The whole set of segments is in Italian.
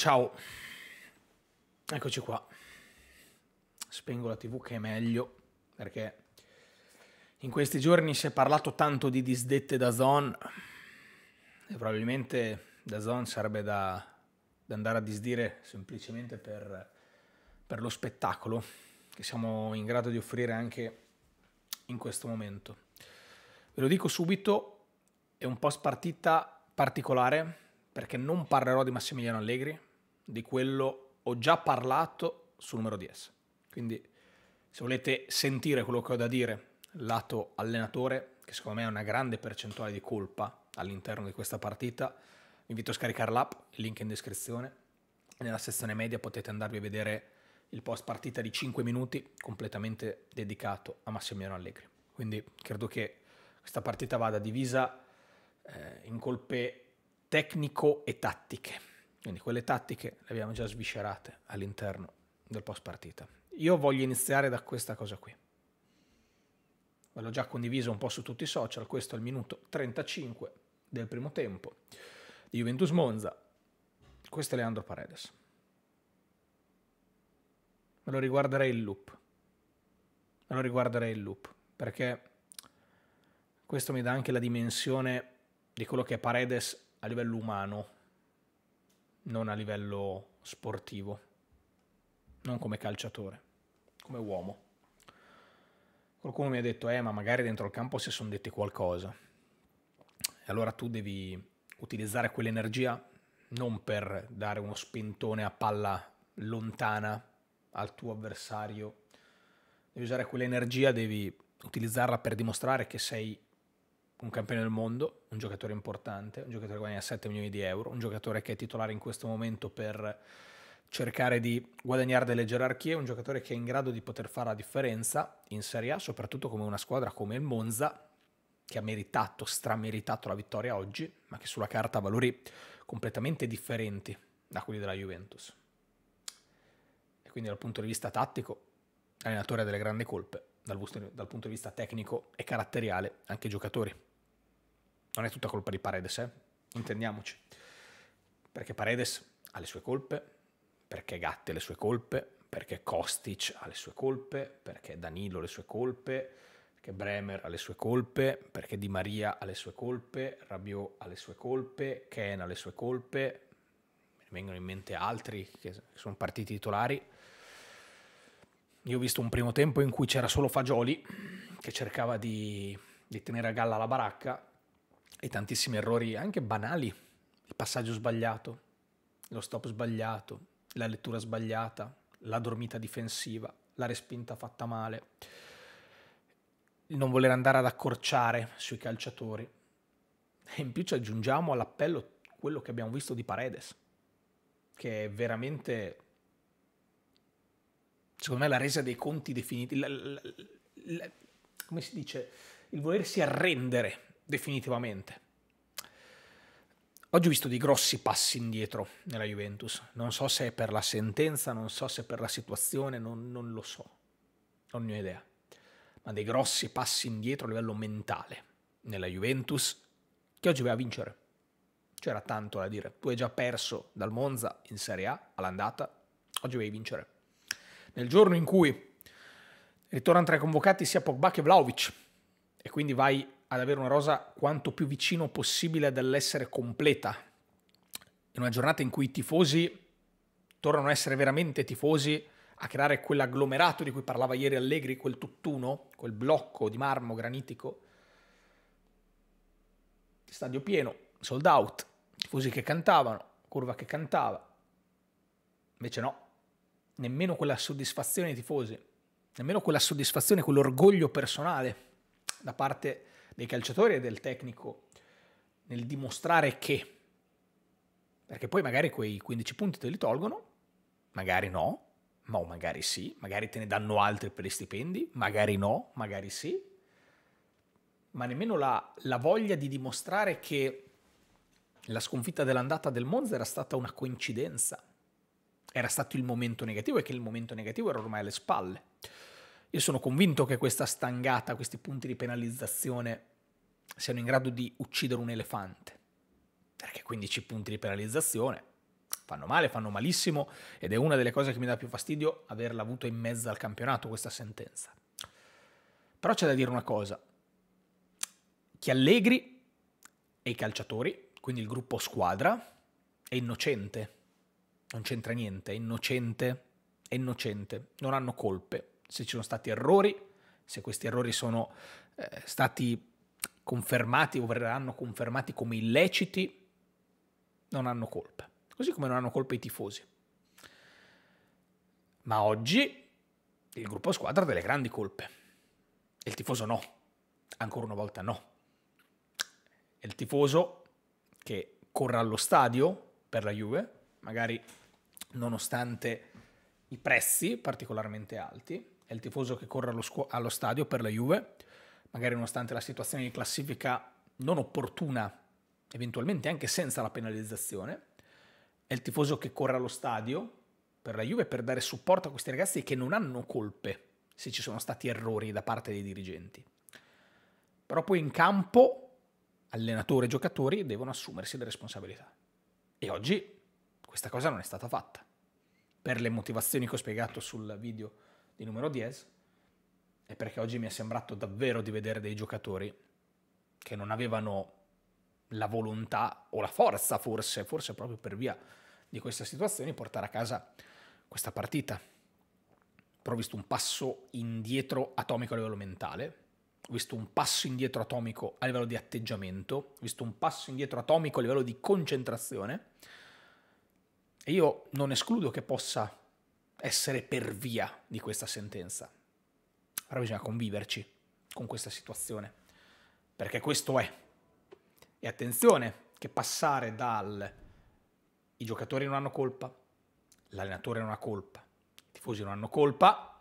Ciao, eccoci qua. Spengo la tv che è meglio perché in questi giorni si è parlato tanto di disdette da Zon e probabilmente da Zon sarebbe da, da, andare a disdire semplicemente per, per lo spettacolo che siamo in grado di offrire anche in questo momento. Ve lo dico subito, è un po' spartita particolare perché non parlerò di Massimiliano Allegri, di quello ho già parlato sul numero 10. Quindi se volete sentire quello che ho da dire lato allenatore, che secondo me è una grande percentuale di colpa all'interno di questa partita, vi invito a scaricare l'app, il link è in descrizione. Nella sezione media potete andarvi a vedere il post partita di 5 minuti completamente dedicato a Massimiliano Allegri. Quindi credo che questa partita vada divisa eh, in colpe tecnico e tattiche. Quindi quelle tattiche le abbiamo già sviscerate all'interno del post partita. Io voglio iniziare da questa cosa qui. Ve l'ho già condiviso un po' su tutti i social, questo è il minuto 35 del primo tempo di Juventus Monza. Questo è Leandro Paredes. Me lo riguarderei il loop. Me lo riguarderei il loop, perché questo mi dà anche la dimensione di quello che è Paredes a livello umano non a livello sportivo, non come calciatore, come uomo. Qualcuno mi ha detto, eh, ma magari dentro il campo si sono detti qualcosa. E allora tu devi utilizzare quell'energia non per dare uno spintone a palla lontana al tuo avversario. Devi usare quell'energia, devi utilizzarla per dimostrare che sei un campione del mondo, un giocatore importante, un giocatore che guadagna 7 milioni di euro, un giocatore che è titolare in questo momento per cercare di guadagnare delle gerarchie, un giocatore che è in grado di poter fare la differenza in Serie A, soprattutto come una squadra come il Monza, che ha meritato, strameritato la vittoria oggi, ma che sulla carta ha valori completamente differenti da quelli della Juventus. E quindi dal punto di vista tattico, allenatore ha delle grandi colpe, dal, dal punto di vista tecnico e caratteriale, anche i giocatori. Non è tutta colpa di Paredes, eh? intendiamoci. Perché Paredes ha le sue colpe, perché Gatti ha le sue colpe, perché Kostic ha le sue colpe, perché Danilo ha le sue colpe, perché Bremer ha le sue colpe, perché Di Maria ha le sue colpe, Rabiot ha le sue colpe, Ken ha le sue colpe, mi vengono in mente altri che sono partiti titolari. Io ho visto un primo tempo in cui c'era solo Fagioli che cercava di, di tenere a galla la baracca e tantissimi errori anche banali, il passaggio sbagliato, lo stop sbagliato, la lettura sbagliata, la dormita difensiva, la respinta fatta male, il non voler andare ad accorciare sui calciatori. E in più ci aggiungiamo all'appello quello che abbiamo visto di Paredes, che è veramente, secondo me, la resa dei conti definiti, la, la, la, come si dice, il volersi arrendere definitivamente. Oggi ho visto dei grossi passi indietro nella Juventus, non so se è per la sentenza, non so se è per la situazione, non, non lo so, non ne ho idea, ma dei grossi passi indietro a livello mentale nella Juventus che oggi va a vincere. C'era tanto da dire, tu hai già perso dal Monza in Serie A all'andata, oggi vai a vincere. Nel giorno in cui ritornano tra i convocati sia Pogba che Vlaovic e quindi vai ad avere una rosa quanto più vicino possibile dall'essere completa. In una giornata in cui i tifosi tornano a essere veramente tifosi, a creare quell'agglomerato di cui parlava ieri Allegri, quel tutt'uno, quel blocco di marmo granitico. Stadio pieno, sold out, tifosi che cantavano, curva che cantava. Invece no, nemmeno quella soddisfazione dei tifosi, nemmeno quella soddisfazione, quell'orgoglio personale da parte dei calciatori e del tecnico nel dimostrare che, perché poi magari quei 15 punti te li tolgono, magari no, ma o magari sì, magari te ne danno altri per gli stipendi, magari no, magari sì, ma nemmeno la, la voglia di dimostrare che la sconfitta dell'andata del Monza era stata una coincidenza, era stato il momento negativo e che il momento negativo era ormai alle spalle. Io sono convinto che questa stangata, questi punti di penalizzazione siano in grado di uccidere un elefante, perché 15 punti di penalizzazione fanno male, fanno malissimo ed è una delle cose che mi dà più fastidio averla avuta in mezzo al campionato questa sentenza. Però c'è da dire una cosa, chi Allegri e i calciatori, quindi il gruppo squadra, è innocente, non c'entra niente, è innocente, è innocente, non hanno colpe, se ci sono stati errori, se questi errori sono eh, stati confermati o verranno confermati come illeciti, non hanno colpa. Così come non hanno colpa i tifosi. Ma oggi il gruppo squadra ha delle grandi colpe. E il tifoso no. Ancora una volta no. E il tifoso che corre allo stadio per la Juve, magari nonostante i prezzi particolarmente alti, è il tifoso che corre allo, scu- allo stadio per la Juve, magari nonostante la situazione di classifica non opportuna, eventualmente anche senza la penalizzazione, è il tifoso che corre allo stadio per la Juve per dare supporto a questi ragazzi che non hanno colpe se ci sono stati errori da parte dei dirigenti. Però poi in campo allenatore e giocatori devono assumersi le responsabilità. E oggi questa cosa non è stata fatta. Per le motivazioni che ho spiegato sul video di numero 10 è perché oggi mi è sembrato davvero di vedere dei giocatori che non avevano la volontà o la forza forse, forse proprio per via di questa situazione, portare a casa questa partita. Però ho visto un passo indietro atomico a livello mentale, ho visto un passo indietro atomico a livello di atteggiamento, ho visto un passo indietro atomico a livello di concentrazione. E io non escludo che possa essere per via di questa sentenza. Però bisogna conviverci con questa situazione, perché questo è. E attenzione che passare dal i giocatori non hanno colpa, l'allenatore non ha colpa, i tifosi non hanno colpa,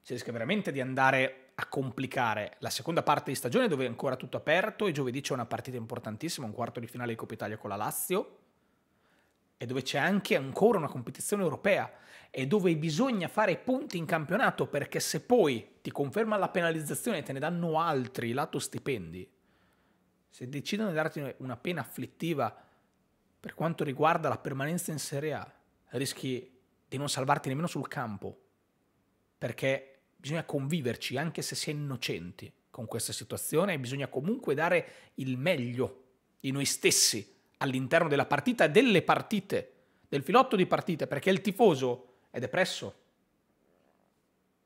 si rischia veramente di andare a complicare la seconda parte di stagione dove è ancora tutto aperto e giovedì c'è una partita importantissima, un quarto di finale di Coppa Italia con la Lazio e dove c'è anche ancora una competizione europea e dove bisogna fare punti in campionato perché se poi ti conferma la penalizzazione e te ne danno altri lato stipendi, se decidono di darti una pena afflittiva per quanto riguarda la permanenza in Serie A, rischi di non salvarti nemmeno sul campo perché bisogna conviverci anche se si è innocenti con questa situazione e bisogna comunque dare il meglio di noi stessi all'interno della partita, delle partite, del filotto di partite, perché il tifoso è depresso.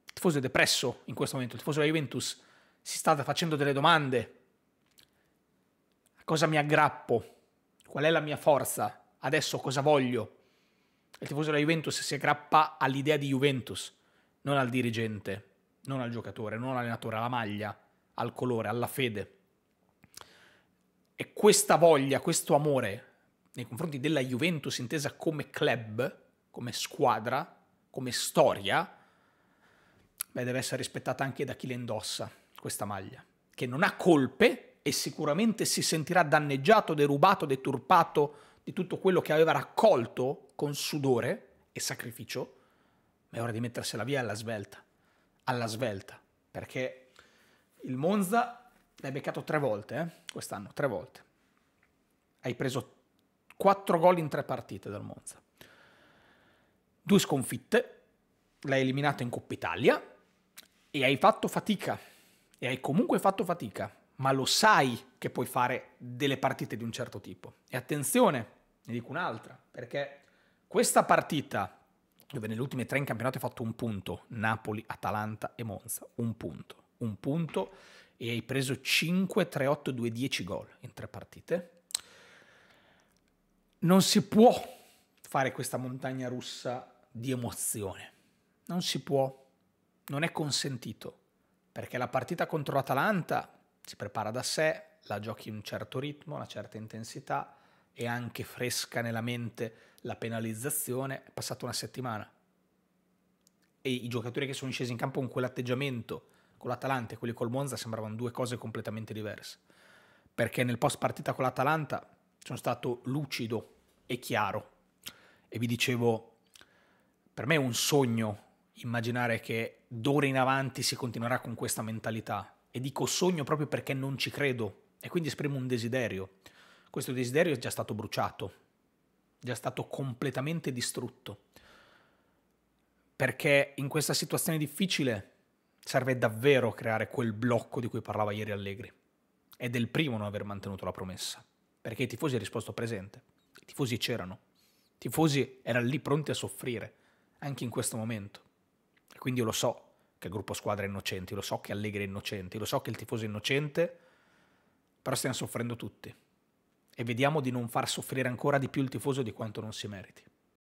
Il tifoso è depresso in questo momento, il tifoso della Juventus si sta facendo delle domande. A cosa mi aggrappo? Qual è la mia forza? Adesso cosa voglio? Il tifoso della Juventus si aggrappa all'idea di Juventus, non al dirigente, non al giocatore, non all'allenatore, alla maglia, al colore, alla fede e questa voglia, questo amore nei confronti della Juventus intesa come club, come squadra, come storia, beh, deve essere rispettata anche da chi le indossa questa maglia, che non ha colpe e sicuramente si sentirà danneggiato, derubato, deturpato di tutto quello che aveva raccolto con sudore e sacrificio, ma è ora di mettersela via alla svelta, alla svelta, perché il Monza L'hai beccato tre volte, eh? quest'anno, tre volte. Hai preso quattro gol in tre partite dal Monza. Due sconfitte, l'hai eliminato in Coppa Italia e hai fatto fatica. E hai comunque fatto fatica, ma lo sai che puoi fare delle partite di un certo tipo. E attenzione, ne dico un'altra, perché questa partita, dove nelle ultime tre in campionato hai fatto un punto, Napoli, Atalanta e Monza, un punto, un punto e hai preso 5, 3, 8, 2, 10 gol in tre partite. Non si può fare questa montagna russa di emozione. Non si può, non è consentito, perché la partita contro l'Atalanta si prepara da sé, la giochi in un certo ritmo, una certa intensità, è anche fresca nella mente la penalizzazione, è passata una settimana. E i giocatori che sono scesi in campo con quell'atteggiamento, con l'Atalanta e quelli col Monza sembravano due cose completamente diverse. Perché nel post partita con l'Atalanta sono stato lucido e chiaro e vi dicevo, per me è un sogno immaginare che d'ora in avanti si continuerà con questa mentalità. E dico sogno proprio perché non ci credo e quindi esprimo un desiderio. Questo desiderio è già stato bruciato, già stato completamente distrutto. Perché in questa situazione difficile serve davvero creare quel blocco di cui parlava ieri Allegri. Ed è il primo a non aver mantenuto la promessa, perché i tifosi hanno risposto presente, i tifosi c'erano, i tifosi erano lì pronti a soffrire, anche in questo momento. E quindi io lo so che il gruppo squadra è innocente, lo so che Allegri è innocente, lo so che il tifoso è innocente, però stiamo soffrendo tutti. E vediamo di non far soffrire ancora di più il tifoso di quanto non si meriti.